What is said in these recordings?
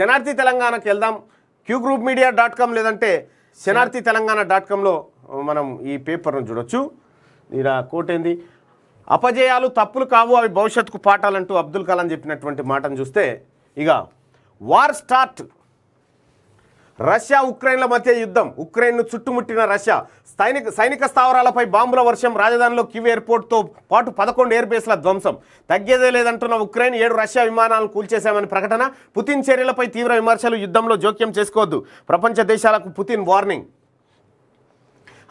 శనార్థి తెలంగాణకి వెళ్దాం Q group media dot com లేదంటే శనార్థి తెలంగాణ డాట్ కామ్లో మనం ఈ పేపర్ను చూడొచ్చు ఇలా కోట్ అపజయాలు తప్పులు కావు అవి భవిష్యత్తుకు పాఠాలంటూ అబ్దుల్ కలాం చెప్పినటువంటి మాటను చూస్తే ఇక వార్ స్టార్ట్ రష్యా ఉక్రెయిన్ల మధ్య యుద్ధం ఉక్రెయిన్ను చుట్టుముట్టిన రష్యా సైనిక సైనిక స్థావరాలపై బాంబుల వర్షం రాజధానిలో కివ్ ఎయిర్పోర్ట్తో పాటు పదకొండు ఎయిర్ బేస్ల ధ్వంసం తగ్గేదే లేదంటున్న ఉక్రెయిన్ ఏడు రష్యా విమానాలను కూల్చేశామని ప్రకటన పుతిన్ చర్యలపై తీవ్ర విమర్శలు యుద్ధంలో జోక్యం చేసుకోవద్దు ప్రపంచ దేశాలకు పుతిన్ వార్నింగ్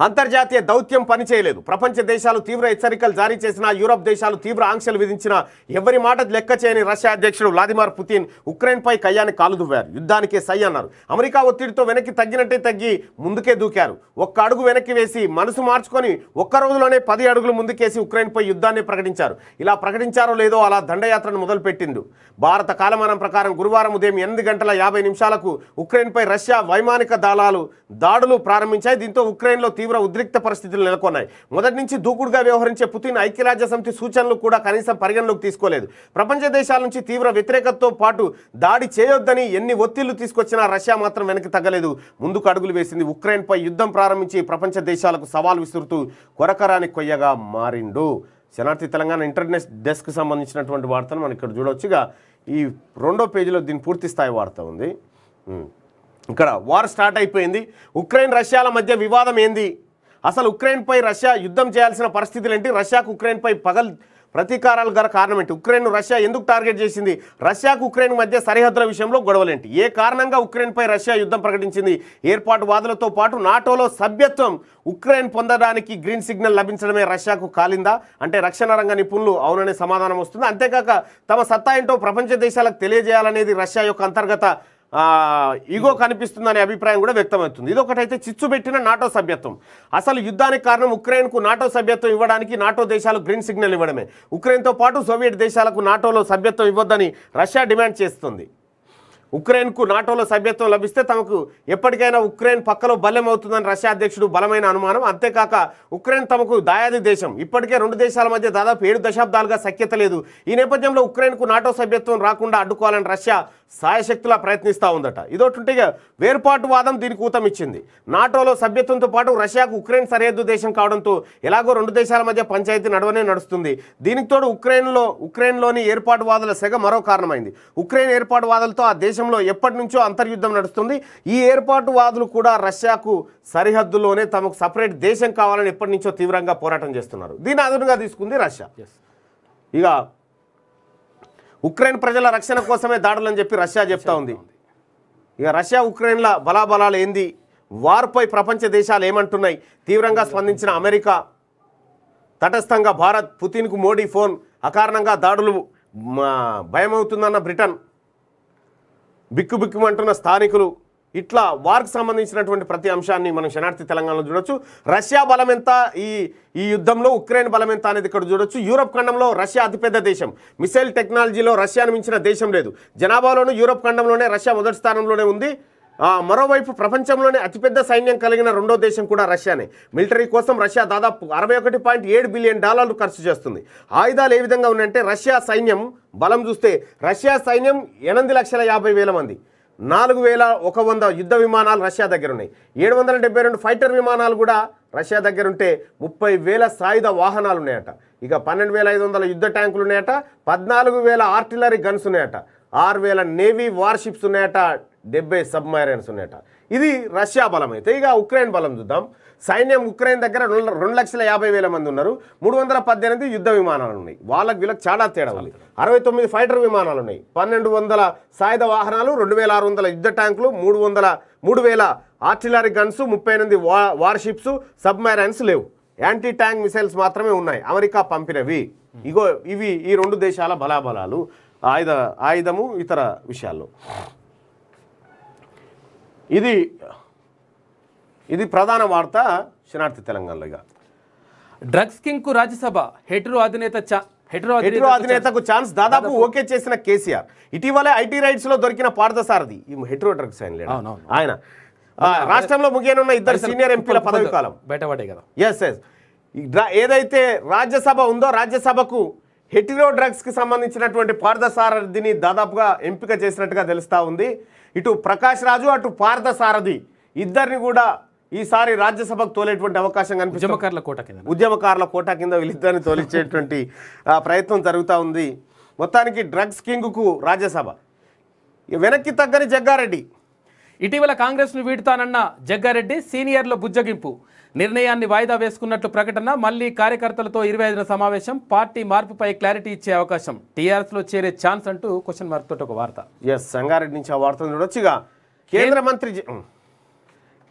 అంతర్జాతీయ దౌత్యం పనిచేయలేదు ప్రపంచ దేశాలు తీవ్ర హెచ్చరికలు జారీ చేసిన యూరప్ దేశాలు తీవ్ర ఆంక్షలు విధించిన ఎవరి మాట లెక్క చేయని రష్యా అధ్యక్షుడు వ్లాదిమిర్ పుతిన్ ఉక్రెయిన్పై కయ్యాన్ని కాలుదువ్వారు యుద్ధానికే సై అన్నారు అమెరికా ఒత్తిడితో వెనక్కి తగ్గినట్టే తగ్గి ముందుకే దూకారు ఒక్క అడుగు వెనక్కి వేసి మనసు మార్చుకొని ఒక్క రోజులోనే పది అడుగులు ముందుకేసి ఉక్రెయిన్పై యుద్ధాన్ని ప్రకటించారు ఇలా ప్రకటించారో లేదో అలా దండయాత్రను మొదలుపెట్టింది భారత కాలమానం ప్రకారం గురువారం ఉదయం ఎనిమిది గంటల యాభై నిమిషాలకు ఉక్రెయిన్పై రష్యా వైమానిక దాళాలు దాడులు ప్రారంభించాయి దీంతో ఉక్రెయిన్లో తీవ్ర తీవ్ర ఉద్రిక్త పరిస్థితులు నెలకొన్నాయి మొదటి నుంచి దూకుడుగా వ్యవహరించే పుతిన్ ఐక్యరాజ్య సమితి సూచనలు కూడా కనీసం పరిగణలోకి తీసుకోలేదు ప్రపంచ దేశాల నుంచి తీవ్ర వ్యతిరేకతతో పాటు దాడి చేయొద్దని ఎన్ని ఒత్తిళ్లు తీసుకొచ్చినా రష్యా మాత్రం వెనక్కి తగ్గలేదు ముందుకు అడుగులు వేసింది ఉక్రెయిన్పై యుద్ధం ప్రారంభించి ప్రపంచ దేశాలకు సవాల్ విసురుతూ కొరకరాని కొయ్యగా మారిండు శనార్థి తెలంగాణ ఇంటర్నెట్ డెస్క్ సంబంధించినటువంటి వార్తను మనం ఇక్కడ చూడవచ్చుగా ఈ రెండో పేజీలో దీని పూర్తి స్థాయి వార్త ఉంది ఇక్కడ వార్ స్టార్ట్ అయిపోయింది ఉక్రెయిన్ రష్యాల మధ్య వివాదం ఏంది అసలు ఉక్రెయిన్పై రష్యా యుద్ధం చేయాల్సిన పరిస్థితులు ఏంటి రష్యాకు ఉక్రెయిన్పై పగల్ ప్రతీకారాలు గల కారణం ఏంటి ఉక్రెయిన్ రష్యా ఎందుకు టార్గెట్ చేసింది రష్యాకు ఉక్రెయిన్ మధ్య సరిహద్దుల విషయంలో గొడవలేంటి ఏ కారణంగా ఉక్రెయిన్పై రష్యా యుద్ధం ప్రకటించింది ఏర్పాటు వాదులతో పాటు నాటోలో సభ్యత్వం ఉక్రెయిన్ పొందడానికి గ్రీన్ సిగ్నల్ లభించడమే రష్యాకు కాలిందా అంటే రక్షణ రంగ నిపుణులు అవుననే సమాధానం వస్తుంది అంతేకాక తమ సత్తా ఏంటో ప్రపంచ దేశాలకు తెలియజేయాలనేది రష్యా యొక్క అంతర్గత ఈగో కనిపిస్తుందనే అభిప్రాయం కూడా వ్యక్తమవుతుంది ఇదొకటైతే చిచ్చు పెట్టిన నాటో సభ్యత్వం అసలు యుద్ధానికి కారణం ఉక్రెయిన్కు నాటో సభ్యత్వం ఇవ్వడానికి నాటో దేశాలు గ్రీన్ సిగ్నల్ ఇవ్వడమే ఉక్రెయిన్తో పాటు సోవియట్ దేశాలకు నాటోలో సభ్యత్వం ఇవ్వద్దని రష్యా డిమాండ్ చేస్తుంది ఉక్రెయిన్కు నాటోలో సభ్యత్వం లభిస్తే తమకు ఎప్పటికైనా ఉక్రెయిన్ పక్కలో బలం అవుతుందని రష్యా అధ్యక్షుడు బలమైన అనుమానం అంతేకాక ఉక్రెయిన్ తమకు దాయాది దేశం ఇప్పటికే రెండు దేశాల మధ్య దాదాపు ఏడు దశాబ్దాలుగా సఖ్యత లేదు ఈ నేపథ్యంలో ఉక్రెయిన్కు నాటో సభ్యత్వం రాకుండా అడ్డుకోవాలని రష్యా సాయశక్తులా ప్రయత్నిస్తూ ఉందట వేర్పాటు వాదం దీనికి ఊతమిచ్చింది నాటోలో సభ్యత్వంతో పాటు రష్యాకు ఉక్రెయిన్ సరిహద్దు దేశం కావడంతో ఎలాగో రెండు దేశాల మధ్య పంచాయతీ నడవనే నడుస్తుంది దీనికి తోడు ఉక్రెయిన్లో ఉక్రెయిన్లోని ఏర్పాటువాదుల సెగ మరో కారణమైంది ఉక్రెయిన్ ఏర్పాటువాదులతో ఆ దేశం దేశంలో ఎప్పటి నుంచో అంతర్యుద్ధం నడుస్తుంది ఈ ఏర్పాటు వాదులు కూడా రష్యాకు సరిహద్దులోనే తమకు సపరేట్ దేశం కావాలని ఎప్పటి నుంచో తీవ్రంగా పోరాటం చేస్తున్నారు దీని అదునుగా తీసుకుంది రష్యా ఇక ఉక్రెయిన్ ప్రజల రక్షణ కోసమే దాడులని చెప్పి రష్యా చెప్తా ఉంది ఇక రష్యా ఉక్రెయిన్ల బలాబలాలు ఏంది వార్పై ప్రపంచ దేశాలు ఏమంటున్నాయి తీవ్రంగా స్పందించిన అమెరికా తటస్థంగా భారత్ పుతిన్కు మోడీ ఫోన్ అకారణంగా దాడులు భయమవుతుందన్న బ్రిటన్ బిక్కుబిక్కుమంటున్న స్థానికులు ఇట్లా వార్కు సంబంధించినటువంటి ప్రతి అంశాన్ని మనం శనార్థి తెలంగాణలో చూడొచ్చు రష్యా బలం ఎంత ఈ ఈ యుద్ధంలో ఉక్రెయిన్ బలం ఎంత అనేది ఇక్కడ చూడొచ్చు యూరప్ ఖండంలో రష్యా అతిపెద్ద దేశం మిసైల్ టెక్నాలజీలో రష్యాను మించిన దేశం లేదు జనాభాలోనూ యూరప్ ఖండంలోనే రష్యా మొదటి స్థానంలోనే ఉంది మరోవైపు ప్రపంచంలోనే అతిపెద్ద సైన్యం కలిగిన రెండో దేశం కూడా రష్యానే మిలిటరీ కోసం రష్యా దాదాపు అరవై ఒకటి పాయింట్ ఏడు బిలియన్ డాలర్లు ఖర్చు చేస్తుంది ఆయుధాలు ఏ విధంగా ఉన్నాయంటే రష్యా సైన్యం బలం చూస్తే రష్యా సైన్యం ఎనిమిది లక్షల యాభై వేల మంది నాలుగు వేల ఒక వంద యుద్ధ విమానాలు రష్యా దగ్గర ఉన్నాయి ఏడు వందల డెబ్బై రెండు ఫైటర్ విమానాలు కూడా రష్యా దగ్గర ఉంటే ముప్పై వేల సాయుధ వాహనాలు ఉన్నాయట ఇక పన్నెండు వేల ఐదు వందల యుద్ధ ట్యాంకులు ఉన్నాయట పద్నాలుగు వేల ఆర్టిలరీ గన్స్ ఉన్నాయట ఆరు వేల నేవీ వార్షిప్స్ ఉన్నాయట డెబ్బై సబ్మెరైన్స్ ఉన్నాయట ఇది రష్యా బలం అయితే ఇక ఉక్రెయిన్ బలం చూద్దాం సైన్యం ఉక్రెయిన్ దగ్గర రెండు లక్షల యాభై వేల మంది ఉన్నారు మూడు వందల పద్దెనిమిది యుద్ధ విమానాలు ఉన్నాయి వాళ్ళకి వీళ్ళకి చాలా తేడా ఉంది అరవై తొమ్మిది ఫైటర్ విమానాలు ఉన్నాయి పన్నెండు వందల సాయుధ వాహనాలు రెండు వేల ఆరు వందల యుద్ధ ట్యాంకులు మూడు వందల మూడు వేల ఆర్టిలరీ గన్స్ ముప్పై ఎనిమిది వా వార్షిప్స్ సబ్మెరైన్స్ లేవు యాంటీ ట్యాంక్ మిసైల్స్ మాత్రమే ఉన్నాయి అమెరికా పంపినవి ఇగో ఇవి ఈ రెండు దేశాల బలాబలాలు ఆయుధ ఆయుధము ఇతర విషయాల్లో ఇది ఇది ప్రధాన వార్త శనార్థి తెలంగాణలోగా డ్రగ్స్ డ్రగ్స్ కు రాజ్యసభ హెటరో అధినేత హెట్రో అధినేతకు ఛాన్స్ దాదాపు ఓకే చేసిన కేసీఆర్ ఇటీవలే ఐటీ రైట్స్ లో దొరికిన పార్థసారథి హెట్రో హెటరో డ్రగ్స్ ఆయన ఆయన రాష్ట్రంలో ముగియనున్న ఇద్దరు సీనియర్ ఎంపీల పదవి కాలం బయటపడే కదా ఎస్ ఎస్ ఏదైతే రాజ్యసభ ఉందో రాజ్యసభకు హెటిరో డ్రగ్స్కి సంబంధించినటువంటి పార్థసారథిని దాదాపుగా ఎంపిక చేసినట్టుగా తెలుస్తూ ఉంది ఇటు ప్రకాష్ రాజు అటు పార్థసారథి ఇద్దరిని కూడా ఈసారి రాజ్యసభకు తోలేటువంటి అవకాశం కనిపిస్తుంది ఉద్యమకారుల కోట కింద ఉద్యమకారుల కోట కింద వీళ్ళిద్దరిని తోలిచేటువంటి ప్రయత్నం జరుగుతూ ఉంది మొత్తానికి డ్రగ్స్ కింగ్కు రాజ్యసభ వెనక్కి తగ్గని జగ్గారెడ్డి ఇటీవల కాంగ్రెస్ను వీడుతానన్న జగ్గారెడ్డి సీనియర్ల బుజ్జగింపు నిర్ణయాన్ని వాయిదా వేసుకున్నట్లు ప్రకటన మళ్లీ కార్యకర్తలతో ఇరవై ఐదున సమావేశం పార్టీ మార్పుపై క్లారిటీ ఇచ్చే అవకాశం టీఆర్ఎస్లో చేరే ఛాన్స్ అంటూ క్వశ్చన్ మార్క్ తోటి ఒక వార్త ఎస్ సంగారెడ్డి నుంచి ఆ వార్త చూడొచ్చుగా కేంద్ర మంత్రి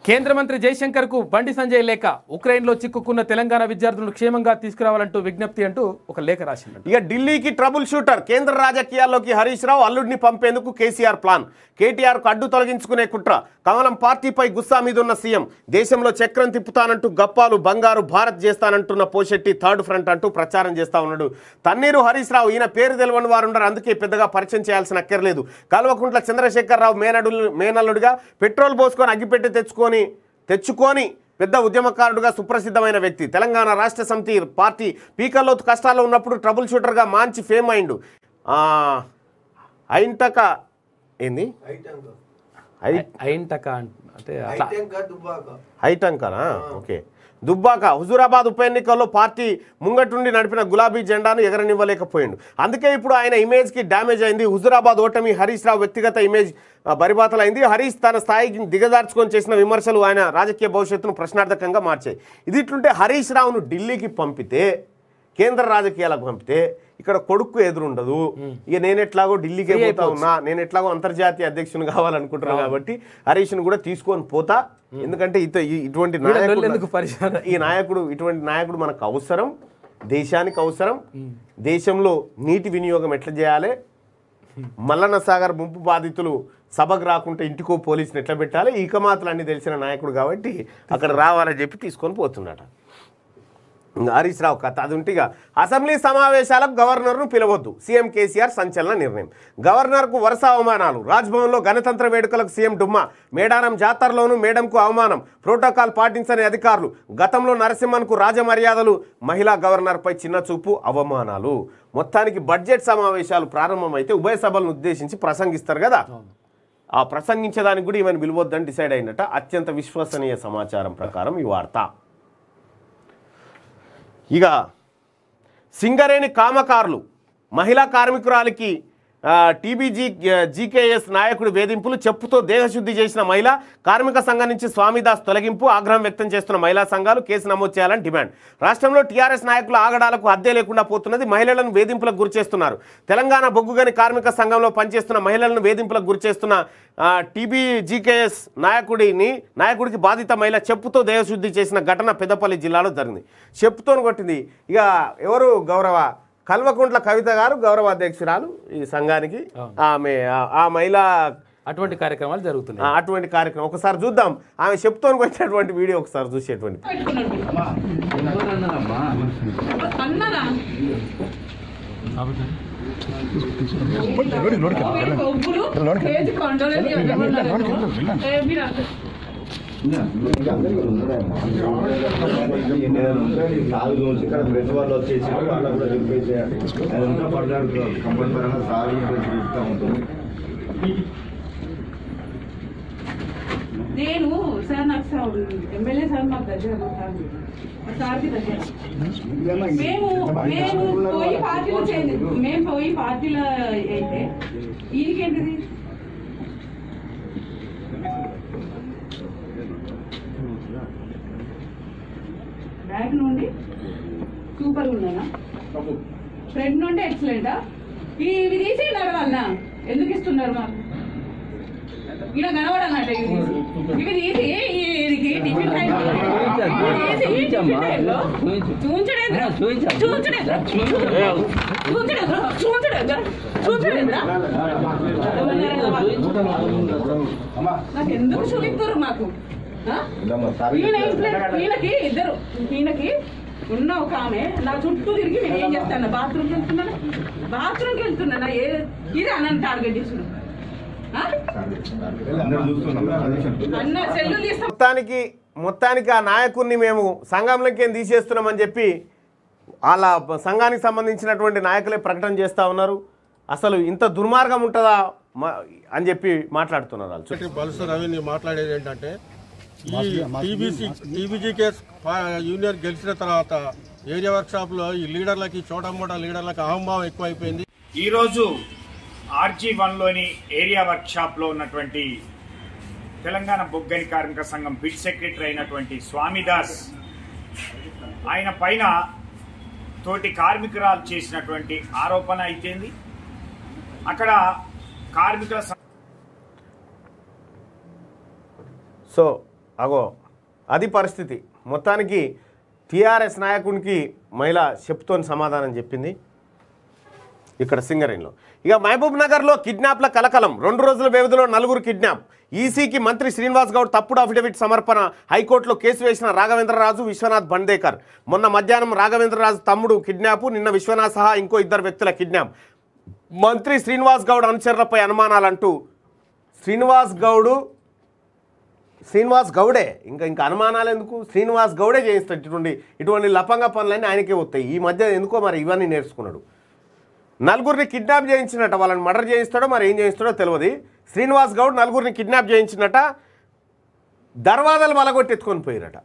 కేంద్ర మంత్రి జైశంకర్ కు బండి సంజయ్ లేఖ ఉక్రెయిన్ లో చిక్కుకున్న తెలంగాణ విద్యార్థులను క్షేమంగా తీసుకురావాలంటూ విజ్ఞప్తి అంటూ ఒక లేఖ రాసింది ఇక ఢిల్లీకి ట్రబుల్ షూటర్ కేంద్ర రాజకీయాల్లోకి హరీష్ రావు అల్లుడిని పంపేందుకు కేసీఆర్ ప్లాన్ కేటీఆర్ కు అడ్డు తొలగించుకునే కుట్ర కమలం పార్టీపై గుస్సా మీదున్న సీఎం దేశంలో చక్రం తిప్పుతానంటూ గప్పాలు బంగారు భారత్ చేస్తానంటున్న పోషెట్టి థర్డ్ ఫ్రంట్ అంటూ ప్రచారం చేస్తా ఉన్నాడు తన్నీరు హరీష్ రావు ఈయన పేరు తెలవని వారు అందుకే పెద్దగా పరిచయం చేయాల్సిన అక్కర్లేదు కల్వకుంట్ల రావు మేనడు మేనల్లుడిగా పెట్రోల్ పోసుకొని అగ్గిపెట్టి తెచ్చుకొని తెచ్చుకొని తెచ్చుకొని పెద్ద ఉద్యమకారుడుగా సుప్రసిద్ధమైన వ్యక్తి తెలంగాణ రాష్ట్ర సమితి పార్టీ పీకల్లోతు కష్టాల్లో ఉన్నప్పుడు ట్రబుల్ షూటర్గా మంచి ఫేమ్ అయిండు ఐంటక ఏంది ఐంటక అంటే హైటంకనా ఓకే దుబ్బాక హుజూరాబాద్ ఉప ఎన్నికల్లో పార్టీ ముంగటుండి నడిపిన గులాబీ జెండాను ఎగరనివ్వలేకపోయిండు అందుకే ఇప్పుడు ఆయన ఇమేజ్కి డ్యామేజ్ అయింది హుజూరాబాద్ ఓటమి హరీష్ రావు వ్యక్తిగత ఇమేజ్ బరిబాతలైంది హరీష్ తన స్థాయికి దిగదార్చుకొని చేసిన విమర్శలు ఆయన రాజకీయ భవిష్యత్తును ప్రశ్నార్థకంగా మార్చాయి ఇది ఇట్లుంటే హరీష్ రావును ఢిల్లీకి పంపితే కేంద్ర రాజకీయాలకు పంపితే ఇక్కడ కొడుకు ఎదురుండదు ఇక నేను ఎట్లాగో ఢిల్లీకి పోతా ఉన్నా నేను ఎట్లాగో అంతర్జాతీయ అధ్యక్షుని కావాలనుకుంటున్నాను కాబట్టి ను కూడా తీసుకొని పోతా ఎందుకంటే ఇటువంటి నాయకుడు ఈ నాయకుడు ఇటువంటి నాయకుడు మనకు అవసరం దేశానికి అవసరం దేశంలో నీటి వినియోగం ఎట్లా చేయాలి మల్లన్న సాగర్ ముంపు బాధితులు సభకు రాకుంటే ఇంటికో పోలీసుని ఎట్లా పెట్టాలి ఇక మాత్రం అన్ని తెలిసిన నాయకుడు కాబట్టి అక్కడ రావాలని చెప్పి తీసుకొని పోతున్నాడు హరీష్ రావు కథ అది ఉంటే అసెంబ్లీ సమావేశాలకు గవర్నర్ను పిలవద్దు సీఎం కేసీఆర్ సంచలన నిర్ణయం గవర్నర్కు వరుస అవమానాలు రాజ్భవన్లో గణతంత్ర వేడుకలకు సీఎం డుమ్మా మేడారం జాతరలోనూ మేడంకు అవమానం ప్రోటోకాల్ పాటించని అధికారులు గతంలో నరసింహన్కు రాజమర్యాదలు మహిళా గవర్నర్పై చిన్న చూపు అవమానాలు మొత్తానికి బడ్జెట్ సమావేశాలు ప్రారంభమైతే ఉభయ సభలను ఉద్దేశించి ప్రసంగిస్తారు కదా ఆ ప్రసంగించడానికి కూడా ఏమైనా పిలువద్దని డిసైడ్ అయినట్ట అత్యంత విశ్వసనీయ సమాచారం ప్రకారం ఈ వార్త ఇక సింగరేణి కామకారులు మహిళా కార్మికురాలికి టీబీజీ జీకేఎస్ నాయకుడు వేధింపులు చెప్పుతో దేహశుద్ధి చేసిన మహిళ కార్మిక సంఘం నుంచి స్వామిదాస్ తొలగింపు ఆగ్రహం వ్యక్తం చేస్తున్న మహిళా సంఘాలు కేసు నమోదు చేయాలని డిమాండ్ రాష్ట్రంలో టీఆర్ఎస్ నాయకుల ఆగడాలకు అద్దే లేకుండా పోతున్నది మహిళలను వేధింపులకు గురిచేస్తున్నారు తెలంగాణ బొగ్గుగని కార్మిక సంఘంలో పనిచేస్తున్న మహిళలను వేధింపులకు గురిచేస్తున్న టీబీజీకేఎస్ నాయకుడిని నాయకుడికి బాధిత మహిళ చెప్పుతో దేహశుద్ధి చేసిన ఘటన పెద్దపల్లి జిల్లాలో జరిగింది చెప్పుతోను కొట్టింది ఇక ఎవరు గౌరవ కల్వకుంట్ల కవిత గారు గౌరవ అధ్యక్షురాలు ఈ సంఘానికి ఆమె ఆ మహిళా అటువంటి కార్యక్రమాలు జరుగుతున్నాయి అటువంటి కార్యక్రమం ఒకసారి చూద్దాం ఆమె చెప్తూ వచ్చినటువంటి వీడియో ఒకసారి చూసేటువంటి నాలుగు నుంచి ఇక్కడ ప్రతి వాళ్ళు వచ్చేసి వాళ్ళు కూడా చెప్పేసి అదంతా పడ్డాడు కంపెనీ పరంగా సాగు చెప్తా ఉంటుంది నేను సార్ నాకు సార్ ఎమ్మెల్యే సార్ మాకు దగ్గర సార్కి దగ్గర మేము మేము పోయి పార్టీలు చేయండి మేము పోయి పార్టీలు అయితే ఈయనకేంటిది సూపర్ ఉన్నాయా ఫ్రెండ్ నుండి ఎక్సలెంటా ఇవి తీసి నడవాలన్న ఎందుకు ఇస్తున్నారు మాకు ఇలా కనబడాలంటే ఇవి తీసి ఇది ఎందుకు చూపిస్తారు మాకు ఈయనకి ఇద్దరు ఈయనకి ఉన్న ఒక ఆమె నా చుట్టూ తిరిగి నేను ఏం చేస్తాను బాత్రూమ్కి వెళ్తున్నాను బాత్రూమ్కి వెళ్తున్నానా ఏ ఇది అన్నని టార్గెట్ చేసిన మొత్తానికి మొత్తానికి ఆ నాయకుడిని మేము సంఘంలోకి ఏం తీసేస్తున్నామని చెప్పి వాళ్ళ సంఘానికి సంబంధించినటువంటి నాయకులే ప్రకటన చేస్తూ ఉన్నారు అసలు ఇంత దుర్మార్గం ఉంటుందా అని చెప్పి మాట్లాడుతున్నారు వాళ్ళు బలుసు రవి మాట్లాడేది ఏంటంటే టీబీసీ టీబీసీ కేసు యూనియన్ గెలిచిన తర్వాత ఏరియా వర్క్షాప్లో ఈ లీడర్లకి చోటమూట లీడర్లకు అహంభావం ఎక్కువైపోయింది ఈరోజు ఆర్జీ వన్లోని ఏరియా వర్క్షాప్లో ఉన్నటువంటి తెలంగాణ బొగ్గని కార్మిక సంఘం బిడ్ సెక్రటరీ అయినటువంటి స్వామిదాస్ ఆయన పైన తోటి కార్మికురాలు చేసినటువంటి ఆరోపణ అయితేంది అక్కడ కార్మికుల సో అగో అది పరిస్థితి మొత్తానికి టీఆర్ఎస్ నాయకునికి మహిళ చెప్తోని సమాధానం చెప్పింది ఇక్కడ సింగరేణిలో ఇక మహబూబ్ నగర్లో కిడ్నాప్ల కలకలం రెండు రోజుల వ్యవధిలో నలుగురు కిడ్నాప్ ఈసీకి మంత్రి శ్రీనివాస్ గౌడ్ తప్పుడు అఫిడవిట్ సమర్పణ హైకోర్టులో కేసు వేసిన రాఘవేంద్రరాజు విశ్వనాథ్ బండేకర్ మొన్న మధ్యాహ్నం రాఘవేంద్రరాజు తమ్ముడు కిడ్నాప్ నిన్న విశ్వనాథ్ సహా ఇంకో ఇద్దరు వ్యక్తుల కిడ్నాప్ మంత్రి శ్రీనివాస్ గౌడ్ అనుచరులపై అనుమానాలంటూ శ్రీనివాస్ గౌడు శ్రీనివాస్ గౌడే ఇంకా ఇంకా అనుమానాలు ఎందుకు శ్రీనివాస్ గౌడే చేయిస్తాడు ఇటువంటి ఇటువంటి లపంగా పనులన్నీ ఆయనకే వస్తాయి ఈ మధ్య ఎందుకో మరి ఇవన్నీ నేర్చుకున్నాడు నలుగురిని కిడ్నాప్ చేయించినట్ట వాళ్ళని మర్డర్ చేయిస్తాడో మరి ఏం చేయిస్తాడో తెలియదు శ్రీనివాస్ గౌడ్ నలుగురిని కిడ్నాప్ చేయించినట్ట దర్వాజాలు వలగొట్టి ఎత్తుకొని పోయిరట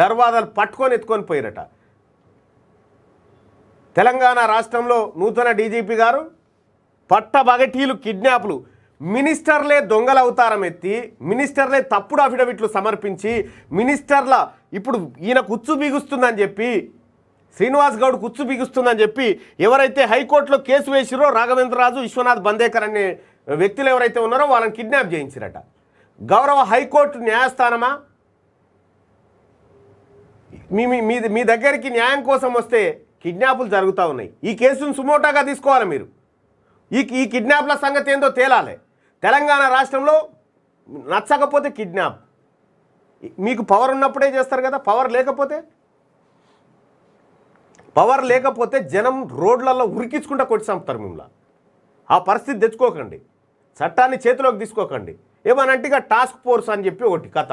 దర్వాజాలు పట్టుకొని ఎత్తుకొని పోయారట తెలంగాణ రాష్ట్రంలో నూతన డీజీపీ గారు పట్టబగటీలు కిడ్నాప్లు మినిస్టర్లే దొంగల అవతారం ఎత్తి మినిస్టర్లే తప్పుడు అఫిడవిట్లు సమర్పించి మినిస్టర్ల ఇప్పుడు ఈయన కుచ్చు బిగుస్తుందని చెప్పి శ్రీనివాస్ గౌడ్ కుచ్చు బిగుస్తుందని చెప్పి ఎవరైతే హైకోర్టులో కేసు వేసిరో రాఘవేంద్రరాజు విశ్వనాథ్ బందేకర్ అనే వ్యక్తులు ఎవరైతే ఉన్నారో వాళ్ళని కిడ్నాప్ చేయించారట గౌరవ హైకోర్టు న్యాయస్థానమా మీ మీ మీ దగ్గరికి న్యాయం కోసం వస్తే కిడ్నాపులు జరుగుతూ ఉన్నాయి ఈ కేసును సుమోటాగా తీసుకోవాలి మీరు ఈ ఈ కిడ్నాప్ల సంగతి ఏందో తేలాలి తెలంగాణ రాష్ట్రంలో నచ్చకపోతే కిడ్నాప్ మీకు పవర్ ఉన్నప్పుడే చేస్తారు కదా పవర్ లేకపోతే పవర్ లేకపోతే జనం రోడ్లలో ఉరికించుకుంటా కొట్టి చంపుతారు మిమ్మల్ని ఆ పరిస్థితి తెచ్చుకోకండి చట్టాన్ని చేతిలోకి తీసుకోకండి ఏమనంటే ఇక టాస్క్ ఫోర్స్ అని చెప్పి ఒకటి కథ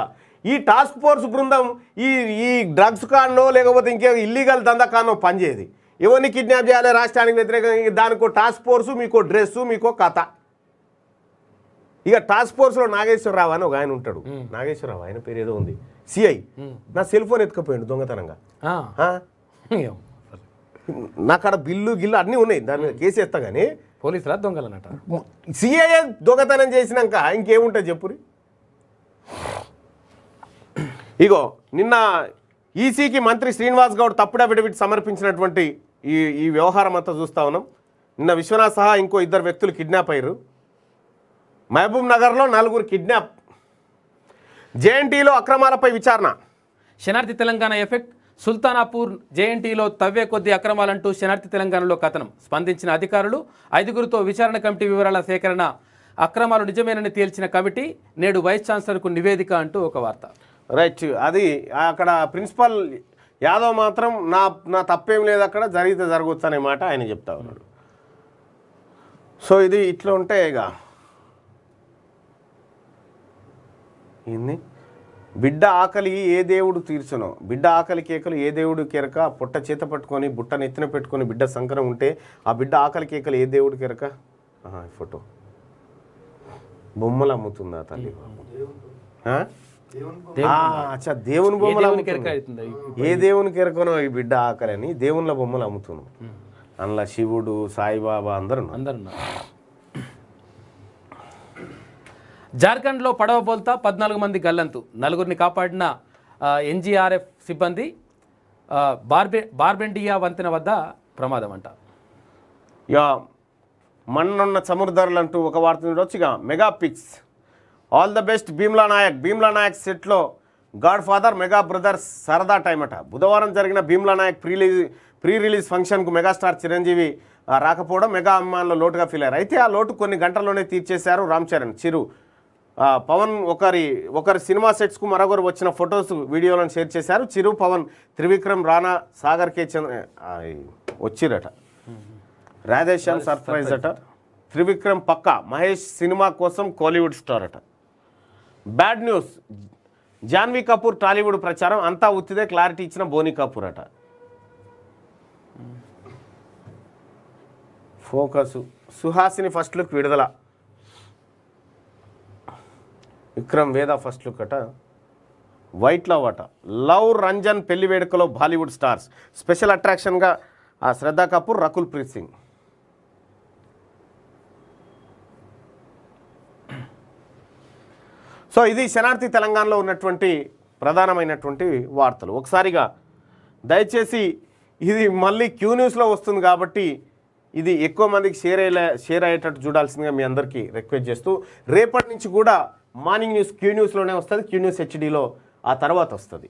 ఈ టాస్క్ ఫోర్స్ బృందం ఈ ఈ డ్రగ్స్ కానో లేకపోతే ఇంకే ఇల్లీగల్ దందా పనిచేయదు ఎవరిని కిడ్నాప్ చేయాలి రాష్ట్రానికి వ్యతిరేకంగా దానికో టాస్క్ ఫోర్సు మీకో డ్రెస్సు మీకో కథ ఇక టాస్క్ ఫోర్స్లో నాగేశ్వరరావు అని ఒక ఆయన ఉంటాడు నాగేశ్వరరావు ఆయన పేరు ఏదో ఉంది సిఐ నా సెల్ ఫోన్ ఎత్తుకపోయాడు దొంగతనంగా నాకాడ బిల్లు గిల్లు అన్నీ ఉన్నాయి దాని మీద కేసు ఎత్తా కానీ పోలీసుల దొంగలనట సిఐ దొంగతనం చేసినాక ఇంకేముంటుంది చెప్పురి ఇగో నిన్న ఈసీకి e మంత్రి శ్రీనివాస్ గౌడ్ తప్పుడు అఫిడవిట్ సమర్పించినటువంటి ఈ ఈ వ్యవహారం అంతా చూస్తా ఉన్నాం నిన్న విశ్వనాథ్ సహా ఇంకో ఇద్దరు వ్యక్తులు కిడ్నాప్ అయ్యారు మహబూబ్ నగర్లో నలుగురు కిడ్నాప్ జేఎన్టీలో అక్రమాలపై విచారణ శనార్థి తెలంగాణ ఎఫెక్ట్ సుల్తానాపూర్ జేఎన్టీలో తవ్వే కొద్ది అక్రమాలంటూ శనార్థి తెలంగాణలో కథనం స్పందించిన అధికారులు ఐదుగురితో విచారణ కమిటీ వివరాల సేకరణ అక్రమాలు నిజమేనని తేల్చిన కమిటీ నేడు వైస్ ఛాన్సలర్కు నివేదిక అంటూ ఒక వార్త రైట్ అది అక్కడ ప్రిన్సిపల్ యాదవ్ మాత్రం నా నా తప్పేం లేదు అక్కడ జరిగితే జరగవచ్చు అనే మాట ఆయన చెప్తా ఉన్నాడు సో ఇది ఇట్లా ఉంటే ఇక ఏంది బిడ్డ ఆకలి ఏ దేవుడు తీర్చను బిడ్డ ఆకలి కేకలు ఏ దేవుడు కెరక పుట్ట చేత పట్టుకొని బుట్టను ఎత్తిన పెట్టుకొని బిడ్డ సంకరం ఉంటే ఆ బిడ్డ ఆకలి కేకలు ఏ దేవుడు కెరక ఫోటో బొమ్మలు అమ్ముతుందా తల్లి అచ్చా దేవుని బొమ్మలు ఏ దేవుని కెరకనో ఈ బిడ్డ ఆకలి అని దేవుళ్ళ బొమ్మలు అమ్ముతున్నావు అందులో శివుడు సాయిబాబా అందరు అందరు జార్ఖండ్లో పడవ బోల్తా పద్నాలుగు మంది గల్లంతు నలుగురిని కాపాడిన ఎన్జీఆర్ఎఫ్ సిబ్బంది బార్బె బార్బెండియా వంతెన వద్ద ప్రమాదం అంట ఇక మన్నున్న సముద్రాలు అంటూ ఒక వార్త వచ్చిగా mega pics all the best Bheemla Nayak Bheemla Nayak సెట్లో గాడ్ ఫాదర్ మెగా బ్రదర్స్ సరదా టైం అట బుధవారం జరిగిన భీమ్లా నాయక్ ప్రీలీజ్ ప్రీ రిలీజ్ ఫంక్షన్కు మెగాస్టార్ చిరంజీవి రాకపోవడం మెగా అమ్మాన్లో లోటుగా ఫీల్ అయ్యారు అయితే ఆ లోటు కొన్ని గంటల్లోనే తీర్చేశారు రామ్ చరణ్ చిరు పవన్ ఒకరి ఒకరి సినిమా సెట్స్కు మరొకరు వచ్చిన ఫొటోస్ వీడియోలను షేర్ చేశారు చిరు పవన్ త్రివిక్రమ్ రాణా సాగర్కే చంద్ర వచ్చిరట రాధేశ్యామ్ సర్ప్రైజ్ అట త్రివిక్రమ్ పక్క మహేష్ సినిమా కోసం కోలీవుడ్ స్టార్ అట bad news Janhvi Kapoor Tollywood ప్రచారం అంతా ఉత్తిదే క్లారిటీ ఇచ్చిన బోనీ కపూర్ అట ఫోకస్ సుహాసిని ఫస్ట్ లుక్ విడుదల విక్రమ్ వేద ఫస్ట్ లుక్ అట వైట్ లవ్ అట లవ్ రంజన్ పెళ్లి వేడుకలో బాలీవుడ్ స్టార్స్ స్పెషల్ అట్రాక్షన్గా ఆ శ్రద్ధా కపూర్ రకుల్ ప్రీత్ సింగ్ సో ఇది శనార్థి తెలంగాణలో ఉన్నటువంటి ప్రధానమైనటువంటి వార్తలు ఒకసారిగా దయచేసి ఇది మళ్ళీ క్యూ న్యూస్లో వస్తుంది కాబట్టి ఇది ఎక్కువ మందికి షేర్ అయ్యే షేర్ అయ్యేటట్టు చూడాల్సిందిగా మీ అందరికీ రిక్వెస్ట్ చేస్తూ రేపటి నుంచి కూడా మార్నింగ్ న్యూస్ క్యూ న్యూస్లోనే వస్తుంది క్యూ న్యూస్ హెచ్డీలో ఆ తర్వాత వస్తుంది